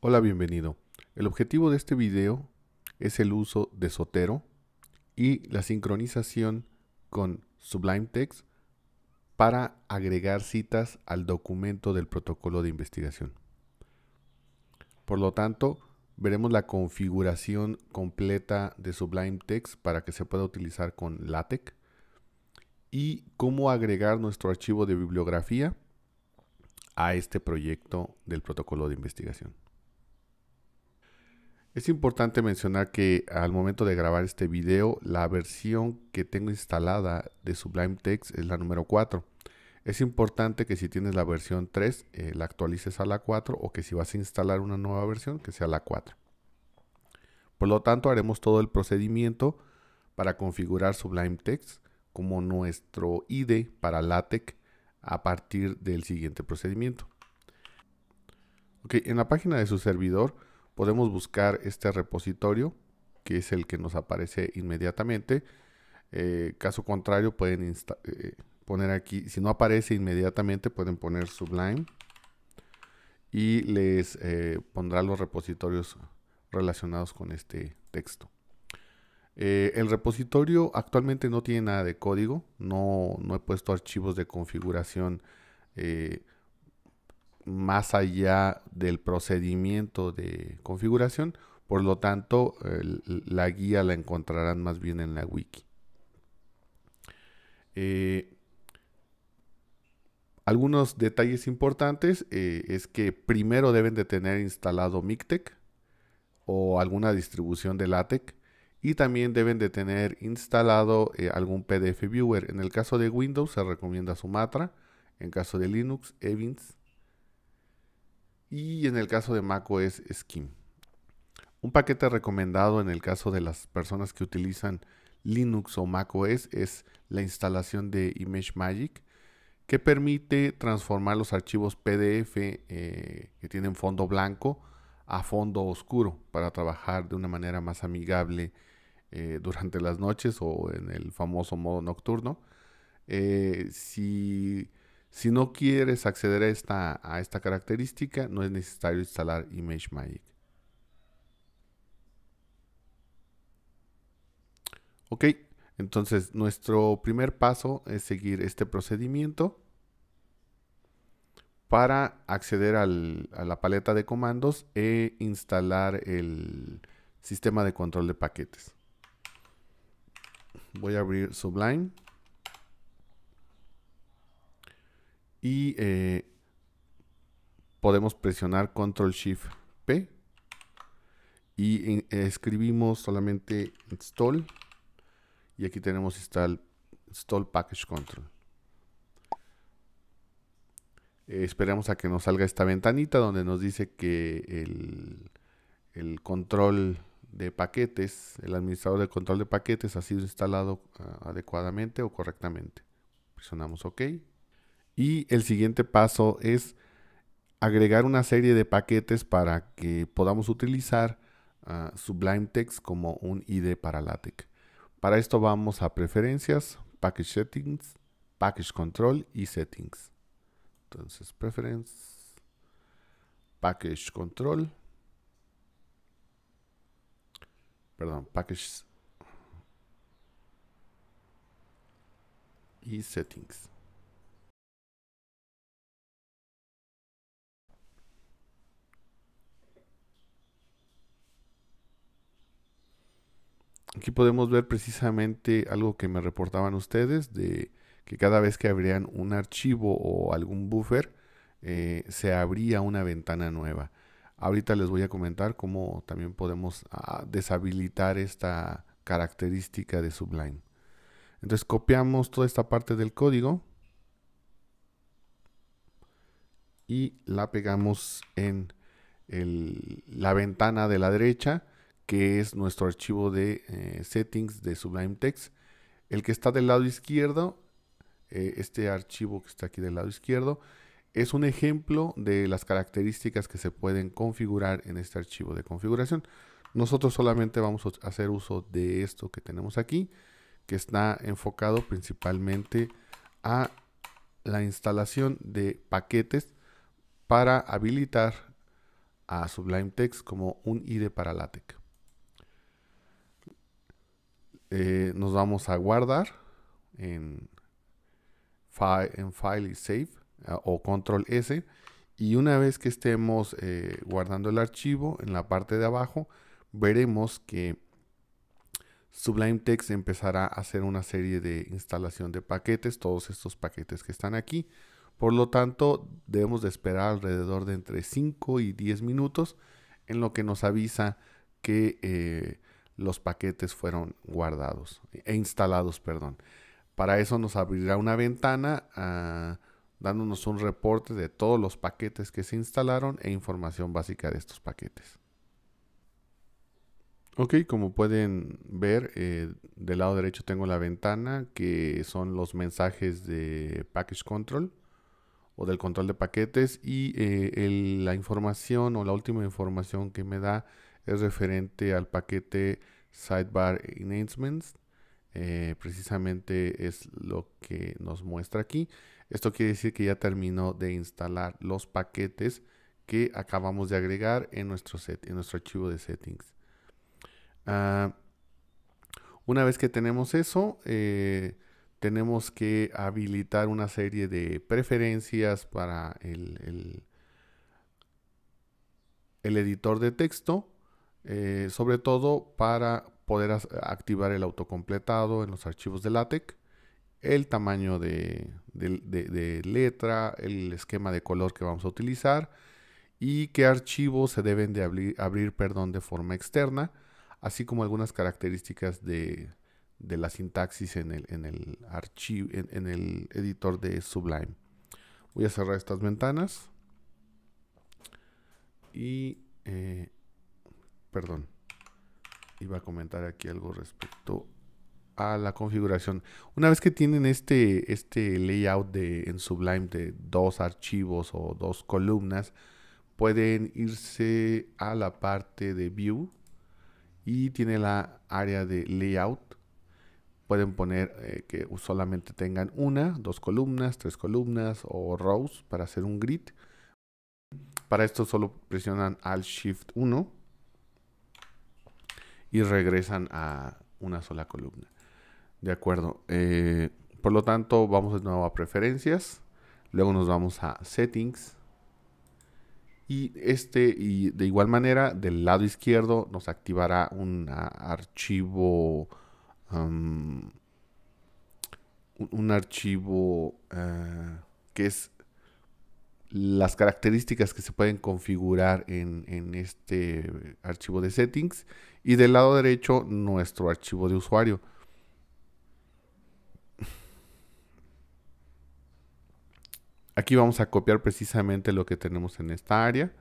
Hola, bienvenido. El objetivo de este video es el uso de Sotero y la sincronización con Sublime Text para agregar citas al documento del protocolo de investigación. Por lo tanto, veremos la configuración completa de Sublime Text para que se pueda utilizar con LaTeX y cómo agregar nuestro archivo de bibliografía a este proyecto del protocolo de investigación. Es importante mencionar que al momento de grabar este video, la versión que tengo instalada de Sublime Text es la número 4. Es importante que si tienes la versión 3, eh, la actualices a la 4 o que si vas a instalar una nueva versión, que sea la 4. Por lo tanto, haremos todo el procedimiento para configurar Sublime Text como nuestro ID para LaTeX a partir del siguiente procedimiento. en la página de su servidor, podemos buscar este repositorio, que es el que nos aparece inmediatamente. Eh, caso contrario, pueden eh, poner aquí, si no aparece inmediatamente, pueden poner Sublime y les eh, pondrá los repositorios relacionados con este texto. el repositorio actualmente no tiene nada de código, no, no he puesto archivos de configuración más allá del procedimiento de configuración. Por lo tanto, la guía la encontrarán más bien en la wiki. Eh, algunos detalles importantes eh, es que primero deben de tener instalado MICTEC o alguna distribución de LaTeX y también deben de tener instalado eh, algún PDF Viewer. En el caso de Windows se recomienda Sumatra, en caso de Linux, Evans y en el caso de macOS es Scheme. Un paquete recomendado en el caso de las personas que utilizan Linux o macOS es la instalación de ImageMagick, que permite transformar los archivos PDF eh, que tienen fondo blanco a fondo oscuro para trabajar de una manera más amigable eh, durante las noches o en el famoso modo nocturno. Eh, si si no quieres acceder a esta, a esta característica, no es necesario instalar ImageMagick. Ok, entonces nuestro primer paso es seguir este procedimiento para acceder a la paleta de comandos e instalar el sistema de control de paquetes. Voy a abrir Sublime. y eh, podemos presionar Control Shift P y eh, escribimos solamente install y aquí tenemos install, package control. esperamos a que nos salga esta ventanita donde nos dice que el, control de paquetes, el administrador de control de paquetes ha sido instalado ah, adecuadamente o correctamente. Presionamos OK. Y el siguiente paso es agregar una serie de paquetes para que podamos utilizar ah, Sublime Text como un ID para LaTeX. Para esto vamos a preferencias, package settings, package control y settings. Entonces, preference, package control, perdón, package y settings. Aquí podemos ver precisamente algo que me reportaban ustedes de que cada vez que abrían un archivo o algún buffer eh, se abría una ventana nueva. Ahorita les voy a comentar cómo también podemos ah, deshabilitar esta característica de Sublime. Entonces copiamos toda esta parte del código y la pegamos en la ventana de la derecha que es nuestro archivo de eh, settings de Sublime Text. El que está del lado izquierdo, eh, este archivo que está aquí del lado izquierdo, es un ejemplo de las características que se pueden configurar en este archivo de configuración. Nosotros solamente vamos a hacer uso de esto que tenemos aquí, que está enfocado principalmente a la instalación de paquetes para habilitar a Sublime Text como un IDE para LaTeX. Eh, nos vamos a guardar en, File y Save eh, o Control S. Y una vez que estemos eh, guardando el archivo, en la parte de abajo veremos que Sublime Text empezará a hacer una serie de instalación de paquetes, todos estos paquetes que están aquí. Por lo tanto, debemos de esperar alrededor de entre 5 y 10 minutos en lo que nos avisa que los paquetes fueron guardados e instalados, perdón. Para eso nos abrirá una ventana ah, dándonos un reporte de todos los paquetes que se instalaron e información básica de estos paquetes. Ok, como pueden ver, eh, del lado derecho tengo la ventana que son los mensajes de Package Control o del control de paquetes y eh, la información o la última información que me da es referente al paquete Sidebar Enhancements. Eh, precisamente es lo que nos muestra aquí. Esto quiere decir que ya terminó de instalar los paquetes que acabamos de agregar en nuestro, set, en nuestro archivo de settings. Ah, una vez que tenemos eso, eh, tenemos que habilitar una serie de preferencias para el, el editor de texto eh, sobre todo para poder activar el autocompletado en los archivos de LaTeX, el tamaño de, letra, el esquema de color que vamos a utilizar y qué archivos se deben de abrir perdón, de forma externa, así como algunas características de, la sintaxis en el, el editor de Sublime. Voy a cerrar estas ventanas y eh, perdón, iba a comentar aquí algo respecto a la configuración. Una vez que tienen este, este layout de, en Sublime de dos archivos o dos columnas, pueden irse a la parte de View y tiene la área de Layout. Pueden poner eh, que solamente tengan una, dos columnas, tres columnas o rows para hacer un grid. Para esto solo presionan Alt Shift 1 y regresan a una sola columna. De acuerdo. Eh, por lo tanto, vamos de nuevo a preferencias. Luego nos vamos a settings. Y este, y de igual manera, del lado izquierdo nos activará un archivo. Um, un archivo eh, que es las características que se pueden configurar en, este archivo de settings y del lado derecho nuestro archivo de usuario. Aquí vamos a copiar precisamente lo que tenemos en esta área.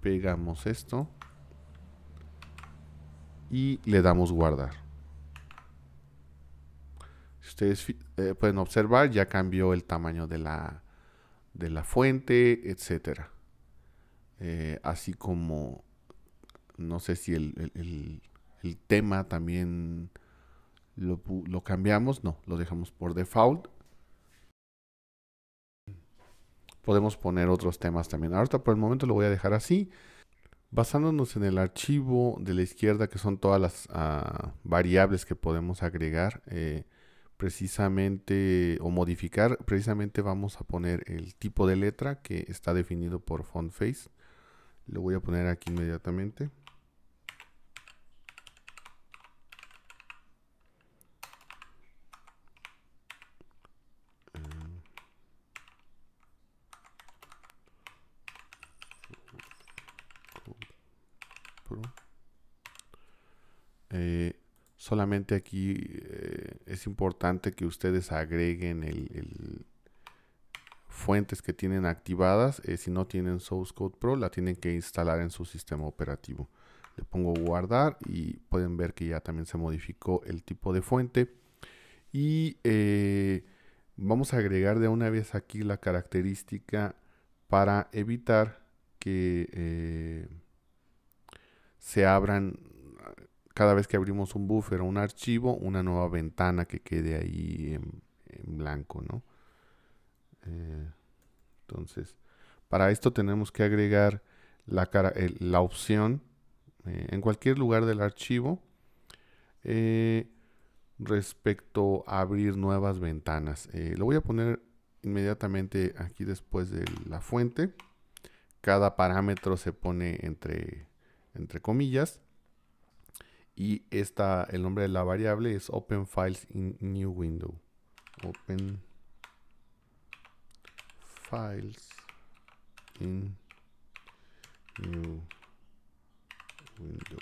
Pegamos esto y le damos guardar ustedes eh, pueden observar, ya cambió el tamaño de la, de la fuente, etcétera. Eh, así como, no sé si el, tema también lo, cambiamos, no, lo dejamos por default. Podemos poner otros temas también. Ahorita por el momento lo voy a dejar así. Basándonos en el archivo de la izquierda, que son todas las ah, variables que podemos agregar, eh, precisamente o modificar, precisamente vamos a poner el tipo de letra que está definido por font face. Lo voy a poner aquí inmediatamente. Solamente aquí eh, es importante que ustedes agreguen el, fuentes que tienen activadas. Eh, si no tienen Source Code Pro, la tienen que instalar en su sistema operativo. Le pongo guardar y pueden ver que ya también se modificó el tipo de fuente. Y eh, vamos a agregar de una vez aquí la característica para evitar que se abran cada vez que abrimos un buffer o un archivo, una nueva ventana que quede ahí en, blanco, ¿no? Eh, entonces, para esto tenemos que agregar la, opción eh, en cualquier lugar del archivo eh, respecto a abrir nuevas ventanas. lo voy a poner inmediatamente aquí después de la fuente. Cada parámetro se pone entre, entre comillas y el nombre de la variable es Open Files in New Window. Open Files in New Window.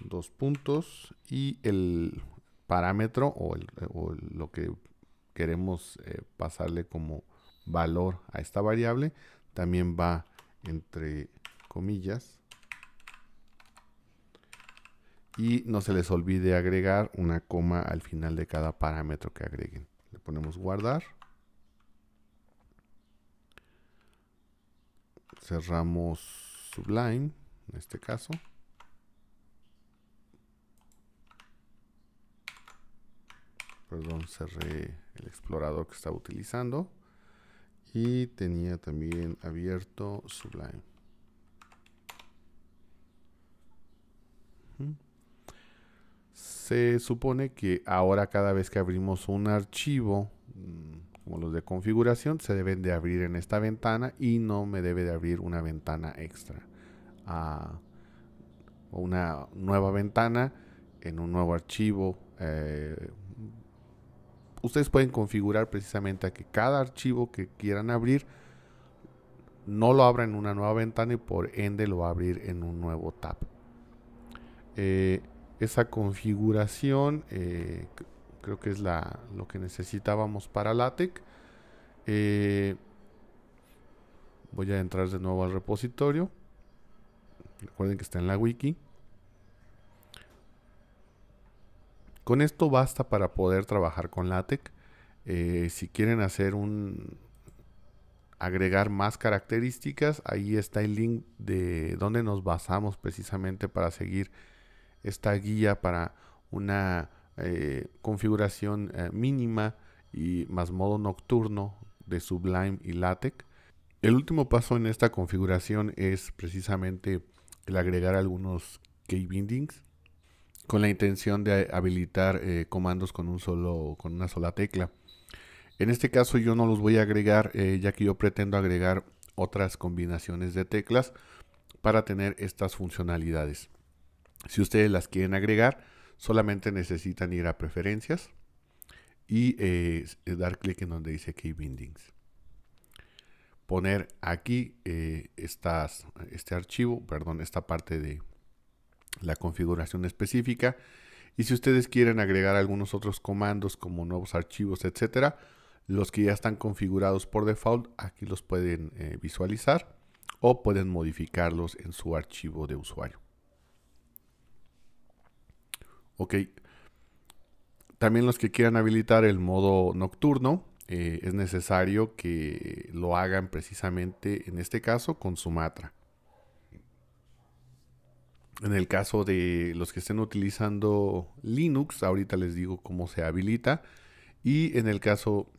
Dos puntos y el parámetro o, lo que queremos eh, pasarle como valor a esta variable también va entre comillas y no se les olvide agregar una coma al final de cada parámetro que agreguen. Le ponemos guardar. Cerramos Sublime, en este caso. Perdón, cerré el explorador que estaba utilizando. Y tenía también abierto Sublime se supone que ahora cada vez que abrimos un archivo, mm, como los de configuración, se deben de abrir en esta ventana y no me debe de abrir una ventana extra. o una nueva ventana en un nuevo archivo. Eh, ustedes pueden configurar precisamente a que cada archivo que quieran abrir no lo abra en una nueva ventana y por ende lo abrir en un nuevo tab. Eh, esa configuración eh, creo que es la, lo que necesitábamos para LaTeX. Eh, voy a entrar de nuevo al repositorio. Recuerden que está en la wiki. Con esto basta para poder trabajar con LaTeX. Eh, si quieren hacer un agregar más características, ahí está el link de donde nos basamos precisamente para seguir esta guía para una eh, configuración eh, mínima y más modo nocturno de Sublime y LaTeX. El último paso en esta configuración es precisamente el agregar algunos key bindings con la intención de habilitar eh, comandos con un solo con una sola tecla. En este caso yo no los voy a agregar ya que yo pretendo agregar otras combinaciones de teclas para tener estas funcionalidades. Si ustedes las quieren agregar, solamente necesitan ir a preferencias y eh, dar clic en donde dice Key Bindings. Poner aquí eh, este archivo, perdón, esta parte de la configuración específica. Y si ustedes quieren agregar algunos otros comandos como nuevos archivos, etcétera, los que ya están configurados por default, aquí los pueden eh, visualizar o pueden modificarlos en su archivo de usuario. Ok. También los que quieran habilitar el modo nocturno, eh, es necesario que lo hagan precisamente en este caso con Sumatra. En el caso de los que estén utilizando Linux, ahorita les digo cómo se habilita. Y en el caso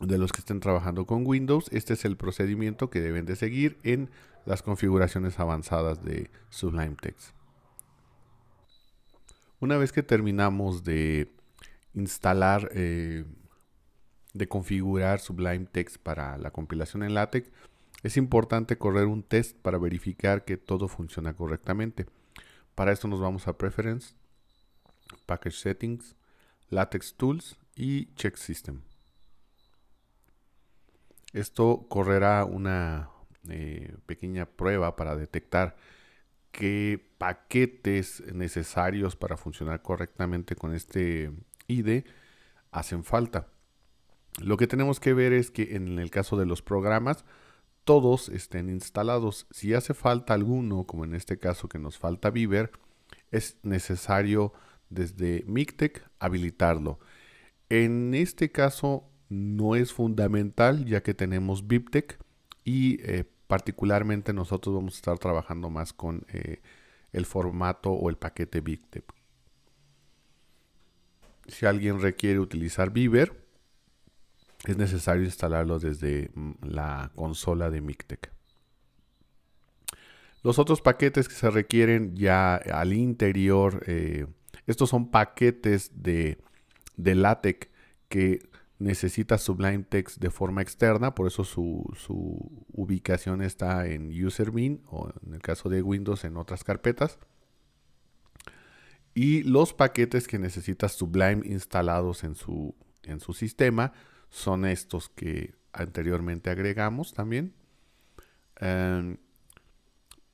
de los que estén trabajando con Windows, este es el procedimiento que deben de seguir en las configuraciones avanzadas de Sublime Text. Una vez que terminamos de instalar, eh, de configurar Sublime Text para la compilación en LaTeX, es importante correr un test para verificar que todo funciona correctamente. Para esto nos vamos a Preference, Package Settings, LaTeX Tools y Check System. Esto correrá una eh, pequeña prueba para detectar qué paquetes necesarios para funcionar correctamente con este ID hacen falta. Lo que tenemos que ver es que en el caso de los programas, todos estén instalados. Si hace falta alguno, como en este caso que nos falta Viver, es necesario desde MICTEC habilitarlo. En este caso no es fundamental ya que tenemos VIPTEC y eh, Particularmente nosotros vamos a estar trabajando más con eh, el formato o el paquete BigTip. Si alguien requiere utilizar Beaver, es necesario instalarlo desde mm, la consola de MicTech. Los otros paquetes que se requieren ya al interior, eh, estos son paquetes de, de LaTeX que necesita Sublime Text de forma externa, por eso su, ubicación está en user o en el caso de Windows en otras carpetas. Y los paquetes que necesita Sublime instalados en su, sistema son estos que anteriormente agregamos también. Em,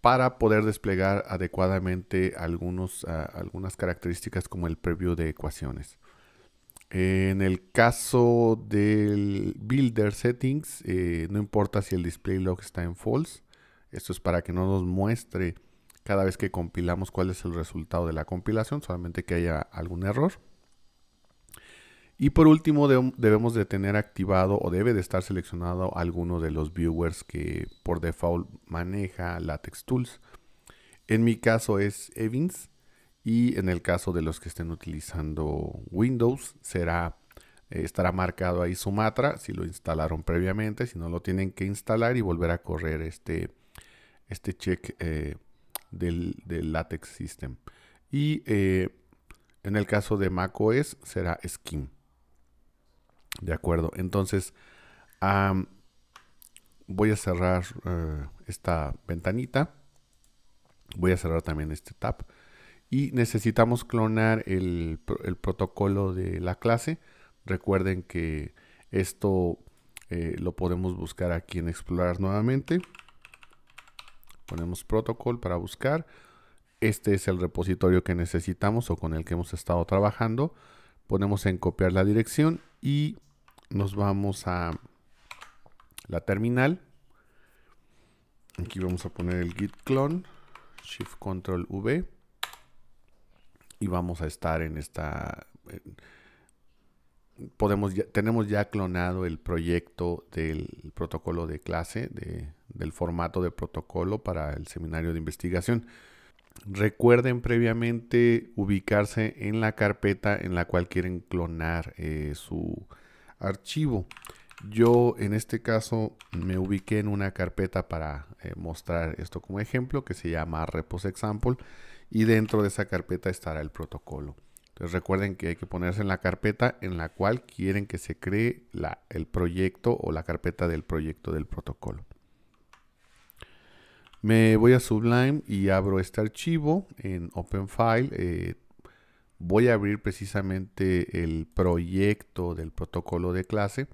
para poder desplegar adecuadamente algunos, ah, algunas características como el preview de ecuaciones. En el caso del Builder Settings, eh, no importa si el display log está en false. Esto es para que no nos muestre cada vez que compilamos cuál es el resultado de la compilación, solamente que haya algún error. Y por último debemos de tener activado o debe de estar seleccionado alguno de los viewers que por default maneja LaTeX Tools. En mi caso es Evans, y en el caso de los que estén utilizando Windows será eh, estará marcado ahí Sumatra si lo instalaron previamente, si no lo tienen que instalar y volver a correr este, este check eh, del, LaTeX System. Y eh, en el caso de macOS será Skin. De acuerdo, entonces voy a cerrar esta ventanita. Voy a cerrar también este tab y necesitamos clonar el, protocolo de la clase. Recuerden que esto eh, lo podemos buscar aquí en explorar nuevamente. Ponemos protocol para buscar. Este es el repositorio que necesitamos o con el que hemos estado trabajando. Ponemos en copiar la dirección y nos vamos a la terminal. Aquí vamos a poner el git clone, shift control v y vamos a estar en esta... Eh, podemos tenemos ya clonado el proyecto del protocolo de clase, del formato de protocolo para el seminario de investigación. Recuerden previamente ubicarse en la carpeta en la cual quieren clonar eh, su archivo. Yo en este caso me ubiqué en una carpeta para eh, mostrar esto como ejemplo que se llama repos example y dentro de esa carpeta estará el protocolo. Entonces recuerden que hay que ponerse en la carpeta en la cual quieren que se cree el proyecto o la carpeta del proyecto del protocolo. Me voy a Sublime y abro este archivo en Open File. Eh, voy a abrir precisamente el proyecto del protocolo de clase.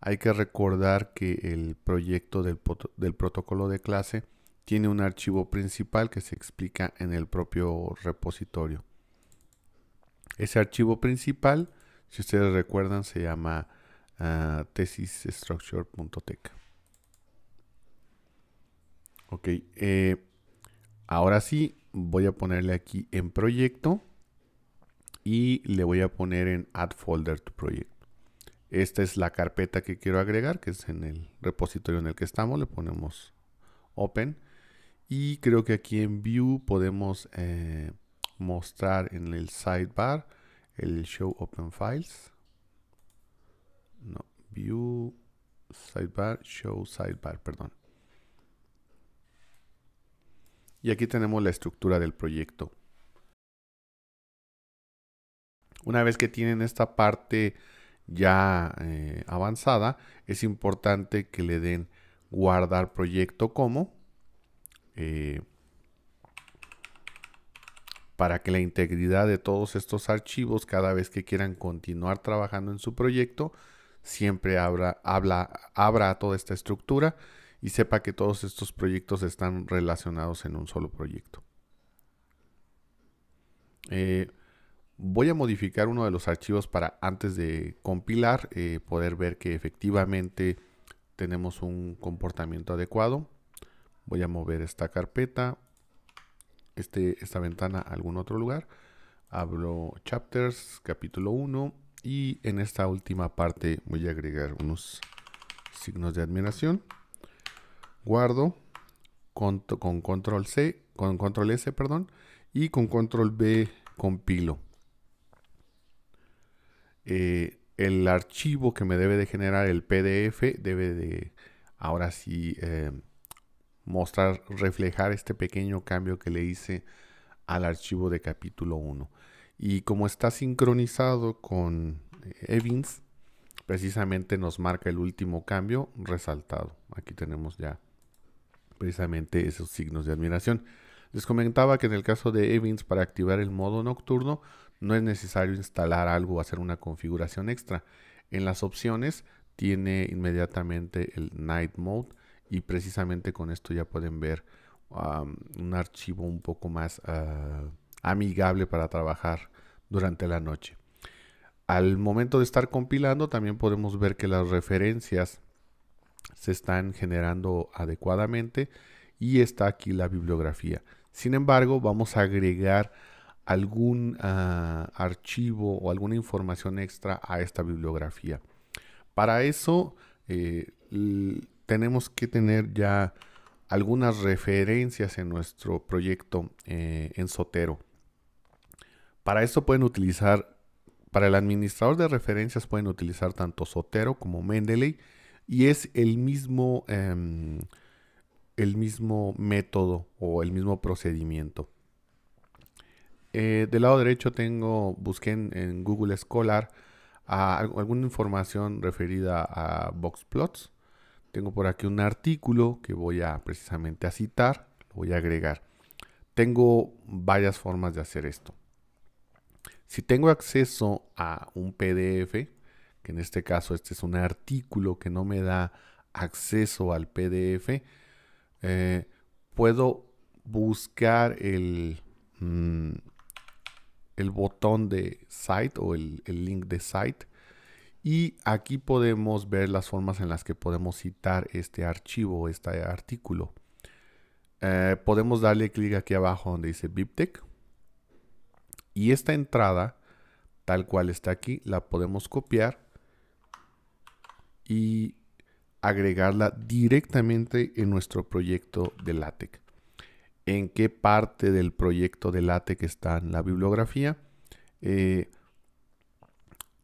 Hay que recordar que el proyecto del protocolo de clase tiene un archivo principal que se explica en el propio repositorio. Ese archivo principal, si ustedes recuerdan, se llama uh, Ok, eh, ahora sí voy a ponerle aquí en proyecto y le voy a poner en add folder to project. Esta es la carpeta que quiero agregar, que es en el repositorio en el que estamos. Le ponemos open y creo que aquí en View podemos eh, mostrar en el sidebar el Show Open Files. No, View, Sidebar, Show Sidebar, perdón. Y aquí tenemos la estructura del proyecto. Una vez que tienen esta parte ya eh, avanzada, es importante que le den guardar proyecto como eh, para que la integridad de todos estos archivos, cada vez que quieran continuar trabajando en su proyecto, siempre abra, abra toda esta estructura y sepa que todos estos proyectos están relacionados en un solo proyecto. Eh, voy a modificar uno de los archivos para antes de compilar eh, poder ver que efectivamente tenemos un comportamiento adecuado voy a mover esta carpeta, este, esta ventana a algún otro lugar. Abro chapters, capítulo 1 y en esta última parte voy a agregar unos signos de admiración. Guardo con, con control C, con control S, perdón, y con control B compilo. Eh, el archivo que me debe de generar el PDF debe de ahora sí eh, mostrar, reflejar este pequeño cambio que le hice al archivo de capítulo 1. Y como está sincronizado con eh, Evans, precisamente nos marca el último cambio resaltado. Aquí tenemos ya precisamente esos signos de admiración. Les comentaba que en el caso de Evins, para activar el modo nocturno no es necesario instalar algo o hacer una configuración extra. En las opciones tiene inmediatamente el Night Mode y precisamente con esto ya pueden ver un archivo un poco más ah, amigable para trabajar durante la noche. Al momento de estar compilando también podemos ver que las referencias se están generando adecuadamente y está aquí la bibliografía. Sin embargo, vamos a agregar algún ah, archivo o alguna información extra a esta bibliografía. Para eso, eh, tenemos que tener ya algunas referencias en nuestro proyecto eh, en Sotero. Para eso pueden utilizar, para el administrador de referencias pueden utilizar tanto Sotero como Mendeley y es el mismo, em, el mismo método o el mismo procedimiento. Eh, del lado derecho tengo, busqué en, Google Scholar alguna información referida a Boxplots tengo por aquí un artículo que voy a precisamente a citar, lo voy a agregar. Tengo varias formas de hacer esto. Si tengo acceso a un PDF, que en este caso este es un artículo que no me da acceso al PDF, eh, puedo buscar el, mm, el botón de site o el, el link de site y aquí podemos ver las formas en las que podemos citar este archivo, este artículo. Eh, podemos darle clic aquí abajo donde dice BibTeX. Y esta entrada, tal cual está aquí, la podemos copiar y agregarla directamente en nuestro proyecto de LaTeX. ¿En qué parte del proyecto de LaTeX está la bibliografía? Eh,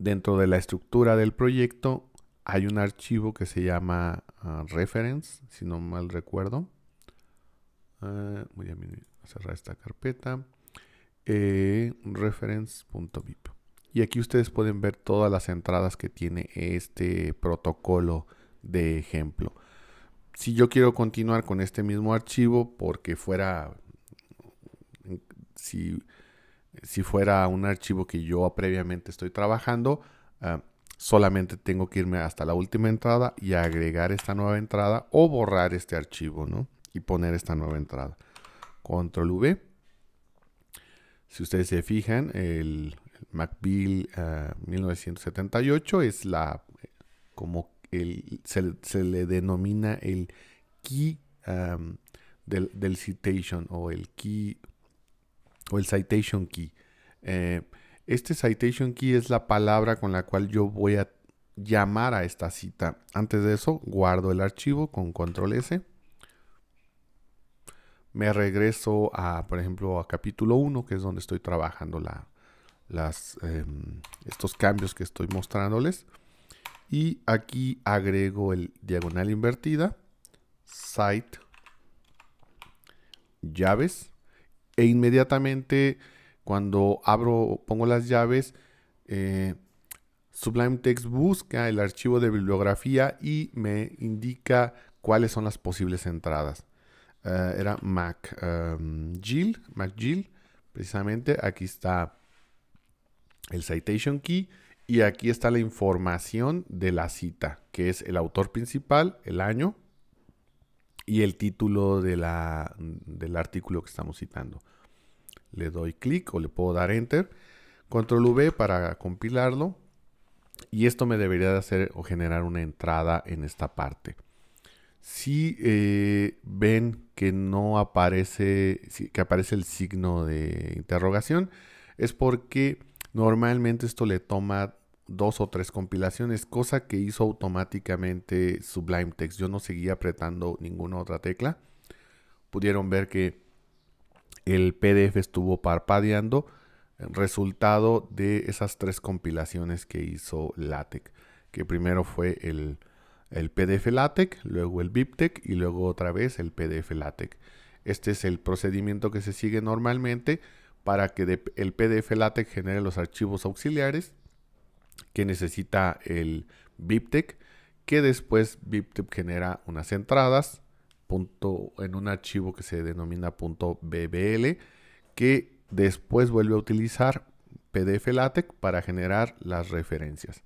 dentro de la estructura del proyecto hay un archivo que se llama ah, reference, si no mal recuerdo. Ah, voy a cerrar esta carpeta. Eh, reference.vip. Y aquí ustedes pueden ver todas las entradas que tiene este protocolo de ejemplo. Si yo quiero continuar con este mismo archivo, porque fuera, si si fuera un archivo que yo previamente estoy trabajando, eh, solamente tengo que irme hasta la última entrada y agregar esta nueva entrada o borrar este archivo, Y poner esta nueva entrada. Control V. Si ustedes se fijan, el, el MacBill 1978 eh, es la, como se, le denomina el key eh, del, del citation o el key o el citation key. Eh, este citation key es la palabra con la cual yo voy a llamar a esta cita. Antes de eso, guardo el archivo con control S. Me regreso a, por ejemplo, a capítulo 1, que es donde estoy trabajando la, las, em, estos cambios que estoy mostrándoles. Y aquí agrego el diagonal invertida, site, llaves e inmediatamente cuando abro, pongo las llaves, eh, Sublime Text busca el archivo de bibliografía y me indica cuáles son las posibles entradas. Eh, era Mac, um, precisamente. Aquí está el citation key y aquí está la información de la cita, que es el autor principal, el año, y el título de la, del artículo que estamos citando. Le doy clic o le puedo dar enter, control V para compilarlo y esto me debería de hacer o generar una entrada en esta parte. Si eh, ven que no aparece, que aparece el signo de interrogación, es porque normalmente esto le toma dos o tres compilaciones, cosa que hizo automáticamente Sublime Text. Yo no seguía apretando ninguna otra tecla. Pudieron ver que el PDF estuvo parpadeando, resultado de esas tres compilaciones que hizo LaTeX, que primero fue el, PDF LaTeX, luego el BibTeX y luego otra vez el PDF LaTeX. Este es el procedimiento que se sigue normalmente para que el PDF LaTeX genere los archivos auxiliares que necesita el BibTeX, que después BibTeX genera unas entradas en un archivo que se denomina .bbl, que después vuelve a utilizar PDF LaTeX para generar las referencias.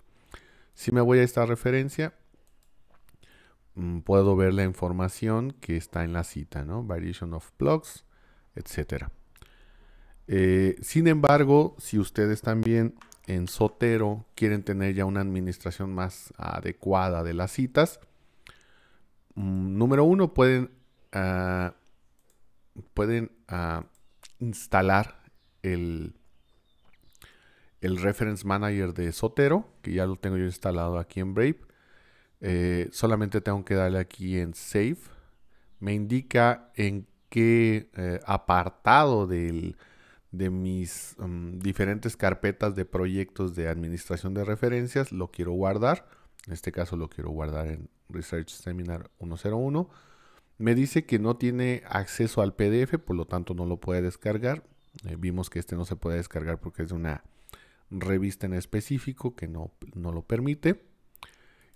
Si me voy a esta referencia, mm, puedo ver la información que está en la cita, ¿no? Variation of blocks, etc. Eh, sin embargo, si ustedes también en Sotero quieren tener ya una administración más adecuada de las citas. Mm, número uno, pueden, ah, pueden ah, instalar el, el Reference Manager de Sotero, que ya lo tengo yo instalado aquí en Brave. Eh, solamente tengo que darle aquí en Save. Me indica en qué eh, apartado del de mis mm, diferentes carpetas de proyectos de administración de referencias, lo quiero guardar. En este caso lo quiero guardar en Research Seminar 101. Me dice que no tiene acceso al PDF, por lo tanto no lo puede descargar. Eh, vimos que este no se puede descargar porque es de una revista en específico que no, no lo permite.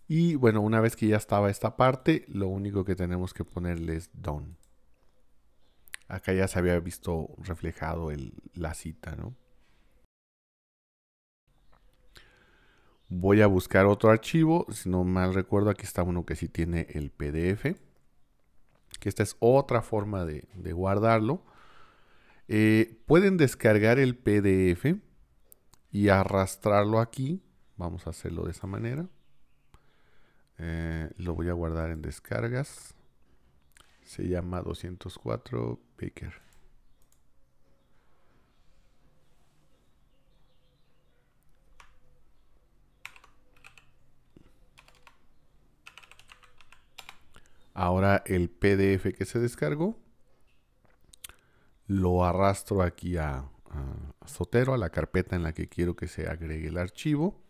Y bueno, una vez que ya estaba esta parte, lo único que tenemos que ponerle es done acá ya se había visto reflejado la cita, ¿no? Voy a buscar otro archivo, si no mal recuerdo, aquí está uno que sí tiene el PDF, que esta es otra forma de, guardarlo. Eh, pueden descargar el PDF y arrastrarlo aquí, vamos a hacerlo de esa manera. Eh, lo voy a guardar en descargas. Se llama 204 Ahora el PDF que se descargó lo arrastro aquí a, a, Sotero, a la carpeta en la que quiero que se agregue el archivo.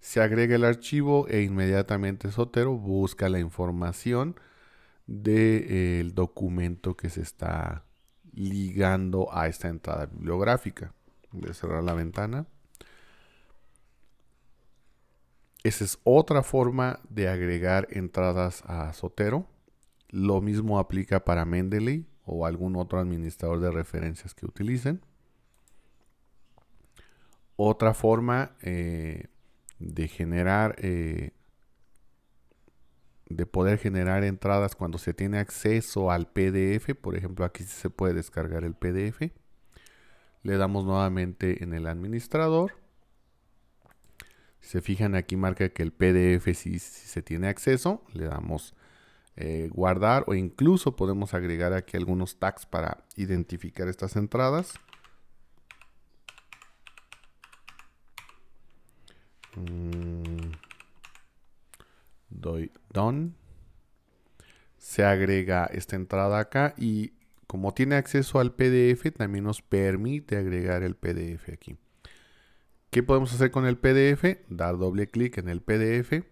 Se agrega el archivo e inmediatamente Sotero busca la información del de, documento que se está ligando a esta entrada bibliográfica. De cerrar la ventana. Esa es otra forma de agregar entradas a Sotero. Lo mismo aplica para Mendeley o algún otro administrador de referencias que utilicen. Otra forma eh, de generar eh, de poder generar entradas cuando se tiene acceso al PDF. Por ejemplo, aquí se puede descargar el PDF. Le damos nuevamente en el administrador. se fijan aquí marca que el PDF si, si se tiene acceso. Le damos eh, guardar o incluso podemos agregar aquí algunos tags para identificar estas entradas. Mm doy done. Se agrega esta entrada acá y como tiene acceso al PDF, también nos permite agregar el PDF aquí. ¿Qué podemos hacer con el PDF? Dar doble clic en el PDF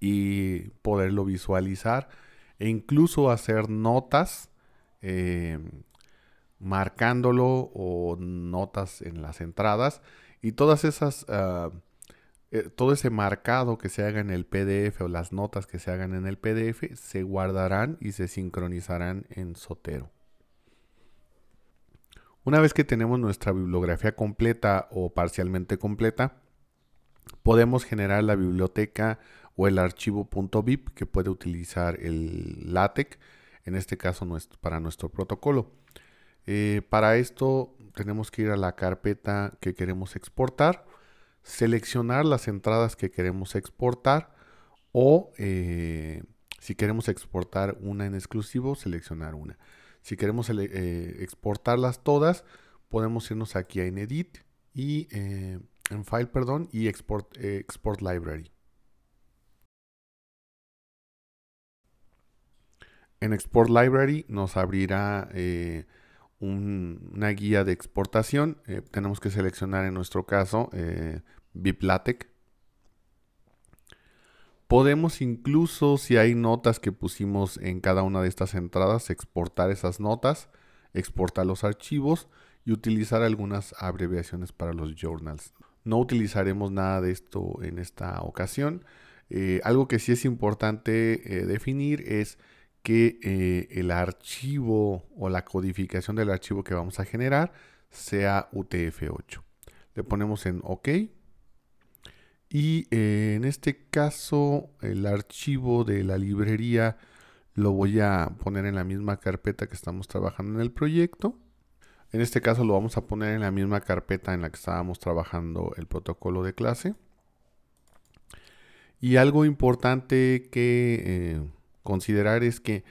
y poderlo visualizar e incluso hacer notas eh, marcándolo o notas en las entradas y todas esas ah, eh, todo ese marcado que se haga en el PDF o las notas que se hagan en el PDF se guardarán y se sincronizarán en Sotero. Una vez que tenemos nuestra bibliografía completa o parcialmente completa, podemos generar la biblioteca o el archivo .vip que puede utilizar el LaTeX, en este caso para nuestro protocolo. Eh, para esto tenemos que ir a la carpeta que queremos exportar seleccionar las entradas que queremos exportar o eh, si queremos exportar una en exclusivo, seleccionar una. Si queremos eh, exportarlas todas, podemos irnos aquí a en Edit y eh, en File, perdón, y Export, export Library. En Export Library nos abrirá una guía de exportación. Eh, tenemos que seleccionar en nuestro caso eh, Biplatec. Podemos incluso, si hay notas que pusimos en cada una de estas entradas, exportar esas notas, exportar los archivos y utilizar algunas abreviaciones para los journals. No utilizaremos nada de esto en esta ocasión. Eh, algo que sí es importante eh, definir es que eh, el archivo o la codificación del archivo que vamos a generar sea UTF-8. Le ponemos en OK. Y eh, en este caso el archivo de la librería lo voy a poner en la misma carpeta que estamos trabajando en el proyecto. En este caso lo vamos a poner en la misma carpeta en la que estábamos trabajando el protocolo de clase. Y algo importante que eh, considerar es que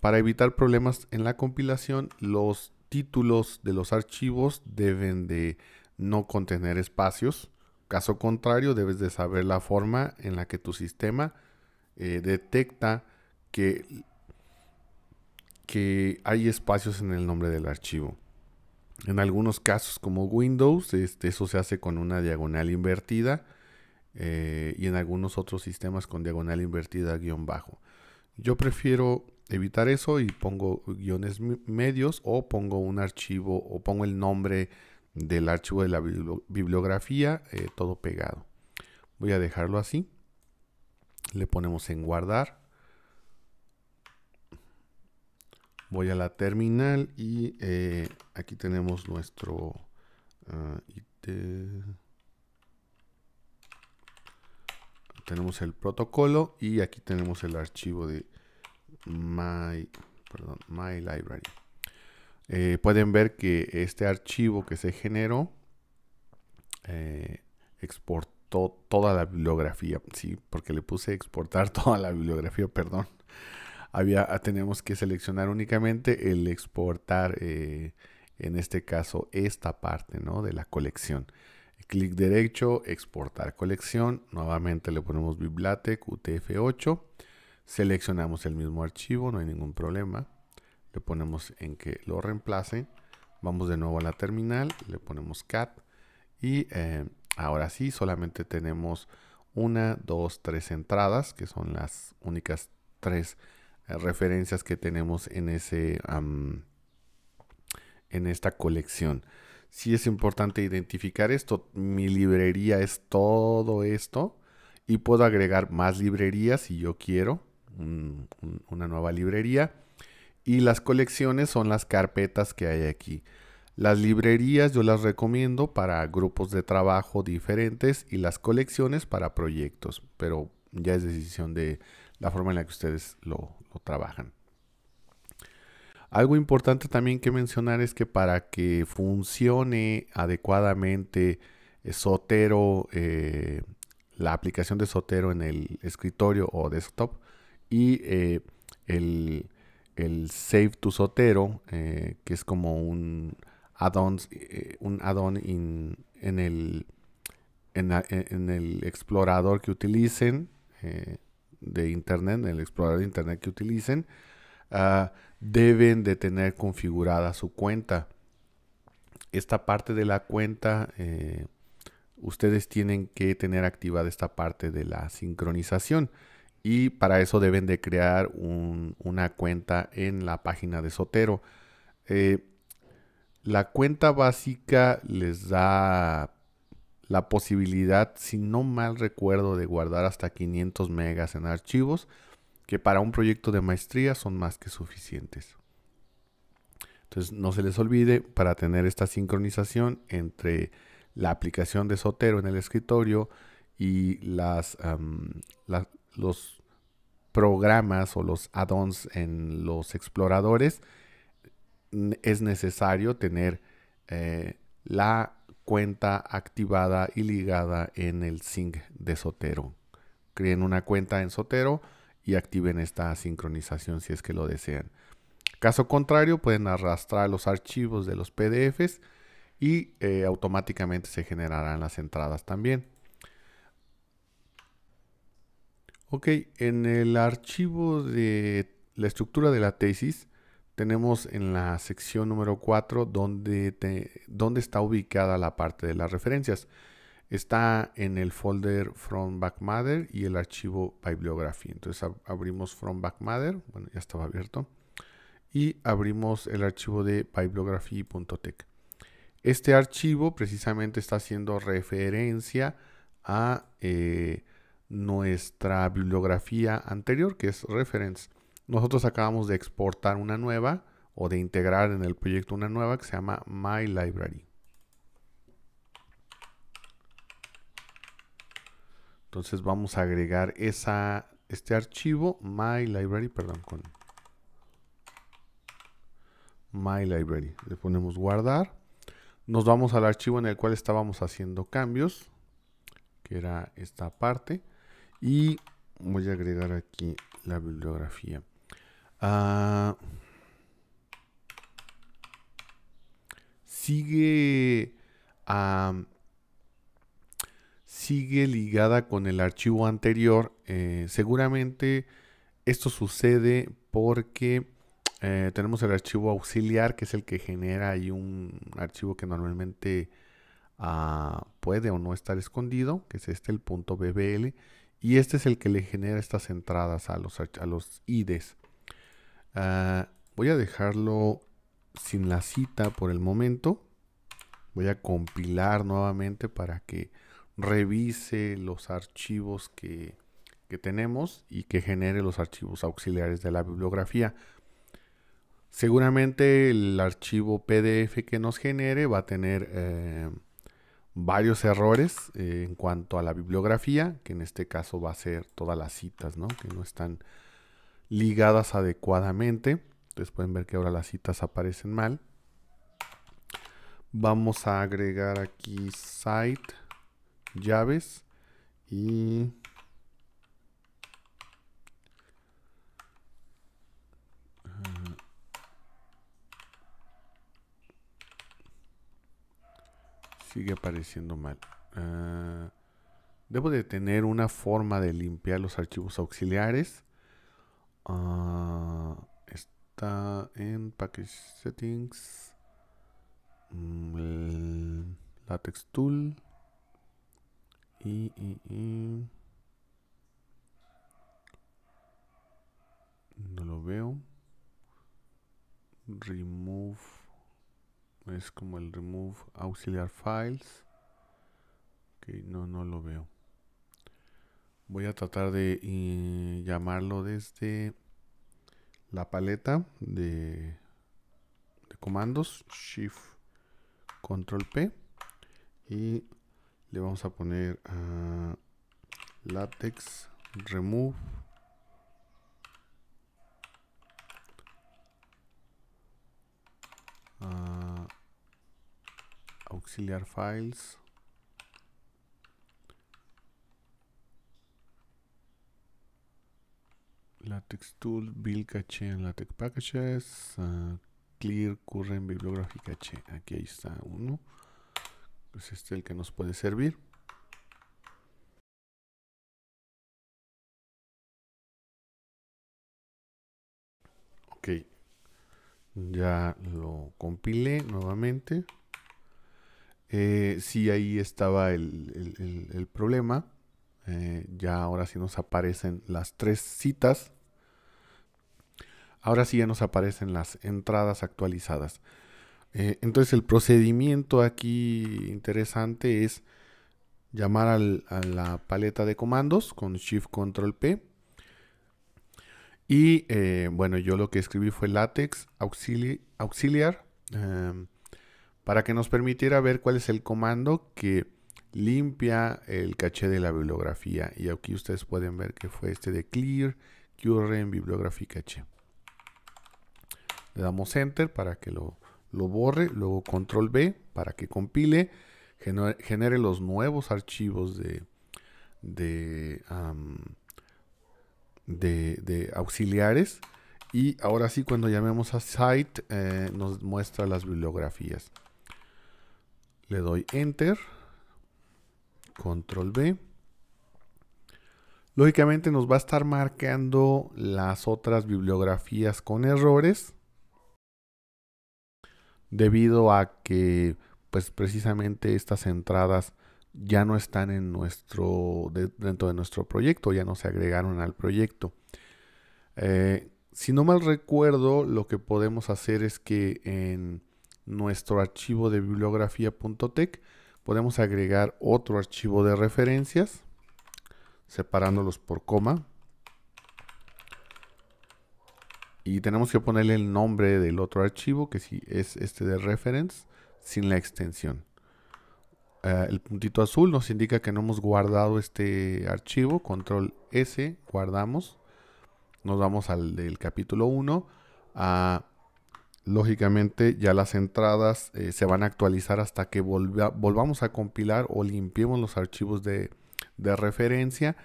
para evitar problemas en la compilación, los títulos de los archivos deben de no contener espacios. Caso contrario, debes de saber la forma en la que tu sistema eh, detecta que, que hay espacios en el nombre del archivo. En algunos casos como Windows, este, eso se hace con una diagonal invertida eh, y en algunos otros sistemas con diagonal invertida guión bajo. Yo prefiero evitar eso y pongo guiones medios o pongo un archivo o pongo el nombre del archivo de la bibliografía eh, todo pegado. Voy a dejarlo así. Le ponemos en guardar. Voy a la terminal y eh, aquí tenemos nuestro ah, tenemos el protocolo y aquí tenemos el archivo de my, my library. Eh, pueden ver que este archivo que se generó eh, exportó toda la bibliografía, sí, porque le puse exportar toda la bibliografía, perdón. Había, ah, tenemos que seleccionar únicamente el exportar, eh, en este caso, esta parte de la colección clic derecho, exportar colección, nuevamente le ponemos Biblatec UTF8, seleccionamos el mismo archivo, no hay ningún problema, le ponemos en que lo reemplace, vamos de nuevo a la terminal, le ponemos cat y eh, ahora sí solamente tenemos una, dos, tres entradas que son las únicas tres eh, referencias que tenemos en ese en esta colección sí es importante identificar esto. Mi librería es todo esto y puedo agregar más librerías si yo quiero, una nueva librería. Y las colecciones son las carpetas que hay aquí. Las librerías yo las recomiendo para grupos de trabajo diferentes y las colecciones para proyectos, pero ya es decisión de la forma en la que ustedes lo trabajan. Algo importante también que mencionar es que para que funcione adecuadamente Sotero, eh, eh, la aplicación de Sotero en el escritorio o desktop y eh, el, Save to Sotero, que es como un add-on un add e, en, el explorador que utilicen de Internet, en el explorador de Internet que utilicen Ah, deben de tener configurada su cuenta. Esta parte de la cuenta, eh, ustedes tienen que tener activada esta parte de la sincronización y para eso deben de crear una cuenta en la página de Sotero. Eh, la cuenta básica les da la posibilidad, si no mal recuerdo, de guardar hasta 500 megas en archivos que para un proyecto de maestría son más que suficientes. Entonces no se les olvide para tener esta sincronización entre la aplicación de Sotero en el escritorio y los programas o los add-ons en los exploradores, es necesario tener eh, la cuenta activada y ligada en el sync de Sotero. Creen una cuenta en Sotero y activen esta sincronización si es que lo desean. Caso contrario, pueden arrastrar los archivos de los PDFs y eh, automáticamente se generarán las entradas también. Ok, en el archivo de la estructura de la tesis tenemos en la sección número 4 donde, donde está ubicada la parte de las referencias. Está en el folder From Backmatter y el archivo Bibliography. Entonces abrimos From Backmatter, bueno, ya estaba abierto, y abrimos el archivo de bibliography.tech. Este archivo precisamente está haciendo referencia a eh, nuestra bibliografía anterior, que es Reference. Nosotros acabamos de exportar una nueva o de integrar en el proyecto una nueva que se llama My Library. Entonces vamos a agregar este archivo, my library, perdón, con my library. Le ponemos guardar. Nos vamos al archivo en el cual estábamos haciendo cambios, que era esta parte. Y voy a agregar aquí la bibliografía. Ah, sigue a sigue ligada con el archivo anterior. Eh, seguramente esto sucede porque eh, tenemos el archivo auxiliar, que es el que genera ahí un archivo que normalmente ah, puede o no estar escondido, que es este, el punto .bbl, y este es el que le genera estas entradas a los, a los IDs. Ah, voy a dejarlo sin la cita por el momento. Voy a compilar nuevamente para que revise los archivos que, tenemos y que genere los archivos auxiliares de la bibliografía. Seguramente el archivo PDF que nos genere va a tener eh, varios errores eh, en cuanto a la bibliografía, que en este caso va a ser todas las citas, ¿no? Que no están ligadas adecuadamente. Entonces pueden ver que ahora las citas aparecen mal. Vamos a agregar aquí site llaves y ah, sigue apareciendo mal. Ah, debo de tener una forma de limpiar los archivos auxiliares. Ah, está en Package Settings. Mm, latex Tool. Y, No lo veo. Remove. Es como el remove auxiliar files. Ok, no, no lo veo. Voy a tratar de eh, llamarlo desde la paleta de comandos. Shift, Control P. Y le vamos a poner a ah, latex remove ah, auxiliar files latex tool build cache en latex packages ah, clear current bibliography cache aquí está uno pues, es este el que nos puede servir. Ok, ya lo compilé nuevamente. si eh, sí, ahí estaba el, problema. Eh, ya ahora sí nos aparecen las tres citas. Ahora sí ya nos aparecen las entradas actualizadas. Eh, entonces el procedimiento aquí interesante es llamar a la paleta de comandos con Shift Control P. Y eh, bueno, yo lo que escribí fue latex auxili auxiliar em, para que nos permitiera ver cuál es el comando que limpia el caché de la bibliografía. Y aquí ustedes pueden ver que fue este de clear en bibliography caché. Le damos enter para que lo lo borre, luego control B para que compile, genere los nuevos archivos de, de, auxiliares. Y ahora sí, cuando llamemos a site, eh, nos muestra las bibliografías. Le doy Enter, Control B. Lógicamente nos va a estar marcando las otras bibliografías con errores debido a que pues precisamente estas entradas ya no están en nuestro dentro de nuestro proyecto, ya no se agregaron al proyecto. Eh, si no mal recuerdo, lo que podemos hacer es que en nuestro archivo de bibliografía.tech podemos agregar otro archivo de referencias separándolos por coma y tenemos que ponerle el nombre del otro archivo que sí es este de reference sin la extensión eh, el puntito azul nos indica que no hemos guardado este archivo control s guardamos nos vamos al del capítulo 1 ah, lógicamente ya las entradas eh, se van a actualizar hasta que volvamos a compilar o limpiemos los archivos de, referencia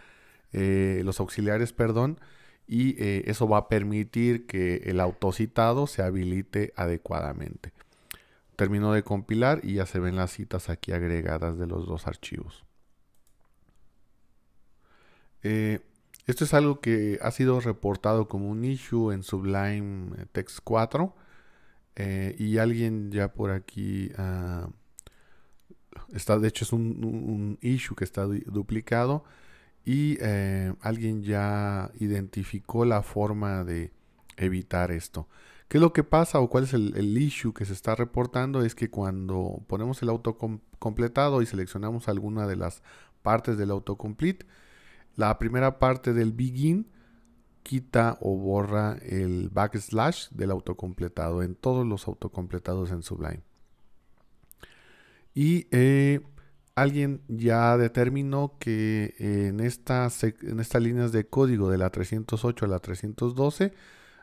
eh, los auxiliares perdón y eh, eso va a permitir que el autocitado se habilite adecuadamente. Termino de compilar y ya se ven las citas aquí agregadas de los dos archivos. Eh, esto es algo que ha sido reportado como un issue en Sublime eh, Text 4 y alguien ya por aquí... Ah, está, de hecho es un, issue que está duplicado y eh, alguien ya identificó la forma de evitar esto. ¿Qué es lo que pasa o cuál es el, issue que se está reportando? Es que cuando ponemos el auto completado y seleccionamos alguna de las partes del autocomplete, la primera parte del begin quita o borra el backslash del autocompletado en todos los autocompletados en Sublime. Y eh, alguien ya determinó que eh, en, en estas líneas de código de la 308 a la 312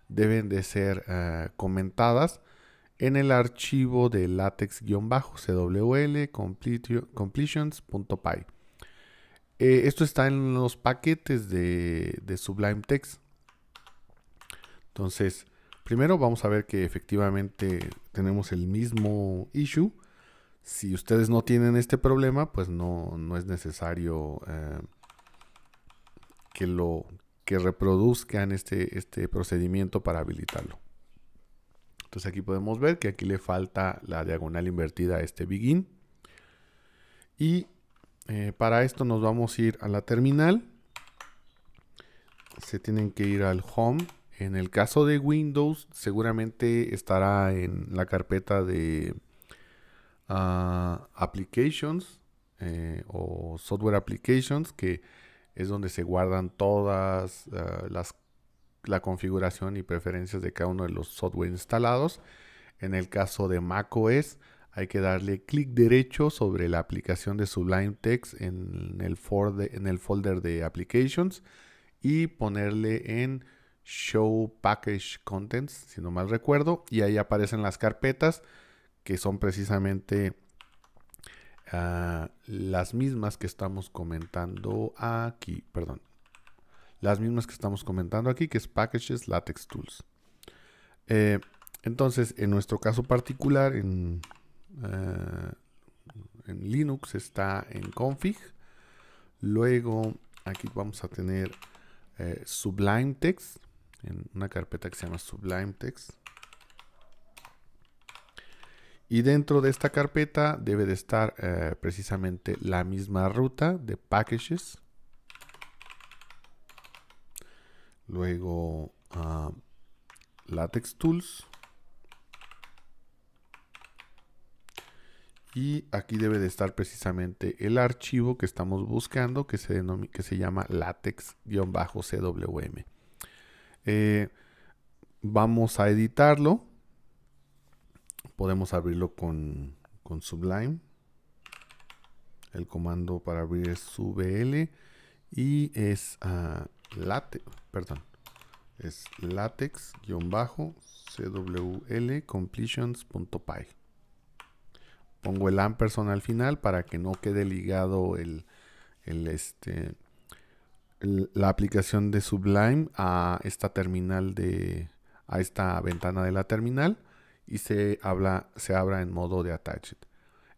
deben de ser ah, comentadas en el archivo de latex-cwl completions.py. Eh, esto está en los paquetes de, de Sublime Text. Entonces, primero vamos a ver que efectivamente tenemos el mismo issue si ustedes no tienen este problema, pues no, es necesario eh, que lo que reproduzcan este, este procedimiento para habilitarlo. Entonces aquí podemos ver que aquí le falta la diagonal invertida a este begin. Y eh, para esto nos vamos a ir a la terminal. Se tienen que ir al home. En el caso de Windows seguramente estará en la carpeta de applications eh, o software applications, que es donde se guardan todas eh, las la configuración y preferencias de cada uno de los software instalados. En el caso de macOS, hay que darle clic derecho sobre la aplicación de Sublime Text en en el folder de Applications y ponerle en Show Package Contents, si no mal recuerdo, y ahí aparecen las carpetas que son precisamente ah, las mismas que estamos comentando aquí, perdón, las mismas que estamos comentando aquí, que es Packages Latex Tools. Eh, entonces, en nuestro caso particular, en, ah, en Linux está en config. Luego, aquí vamos a tener eh, Sublime Text, en una carpeta que se llama Sublime Text. Y dentro de esta carpeta debe de estar eh, precisamente la misma ruta de packages. Luego ah, latex tools. Y aquí debe de estar precisamente el archivo que estamos buscando que se, que se llama latex-cwm. Eh, vamos a editarlo podemos abrirlo con, Sublime. El comando para abrir es subl y es ah, latex, perdón, es cwl Pongo el ampersand al final para que no quede ligado este, la aplicación de Sublime a esta terminal de a esta ventana de la terminal y se, habla, se abra en modo de attached.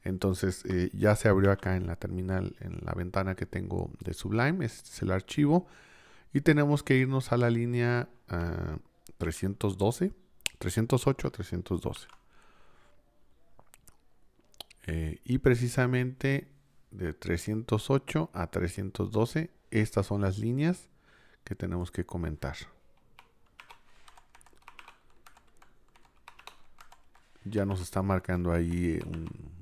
Entonces eh, ya se abrió acá en la terminal, en la ventana que tengo de Sublime. Este es el archivo. Y tenemos que irnos a la línea 312, 308 a 312. y precisamente de 308 a 312, estas son las líneas que tenemos que comentar. ya nos está marcando ahí eh, un,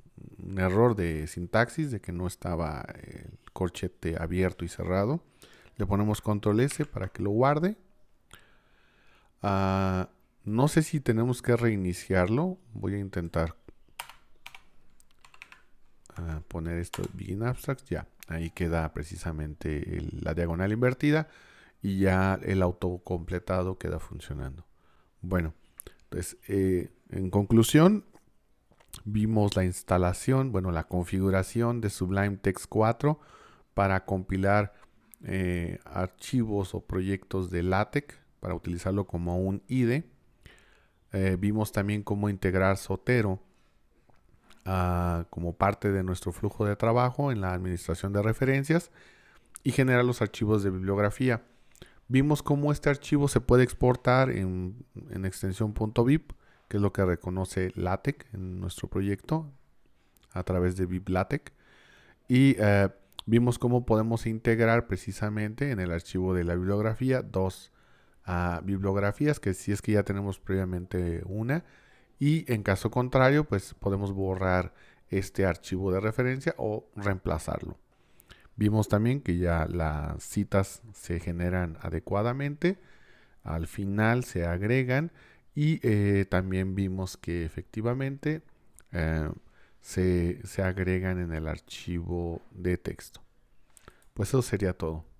error de sintaxis de que no estaba el corchete abierto y cerrado. Le ponemos control S para que lo guarde. Ah, no sé si tenemos que reiniciarlo. Voy a intentar ah, poner esto begin abstract. Ya, ahí queda precisamente la diagonal invertida y ya el auto completado queda funcionando. Bueno, entonces pues, eh, en conclusión, vimos la instalación, bueno, la configuración de Sublime Text 4 para compilar eh, archivos o proyectos de LaTeX para utilizarlo como un IDE. Eh, vimos también cómo integrar Sotero ah, como parte de nuestro flujo de trabajo en la administración de referencias y generar los archivos de bibliografía. Vimos cómo este archivo se puede exportar en, en extensión .vip que es lo que reconoce LaTeX en nuestro proyecto a través de BibLaTeX. Y eh, vimos cómo podemos integrar precisamente en el archivo de la bibliografía dos ah, bibliografías, que si es que ya tenemos previamente una, y en caso contrario, pues podemos borrar este archivo de referencia o reemplazarlo. Vimos también que ya las citas se generan adecuadamente, al final se agregan y eh, también vimos que efectivamente eh, se agregan en el archivo de texto. Pues eso sería todo.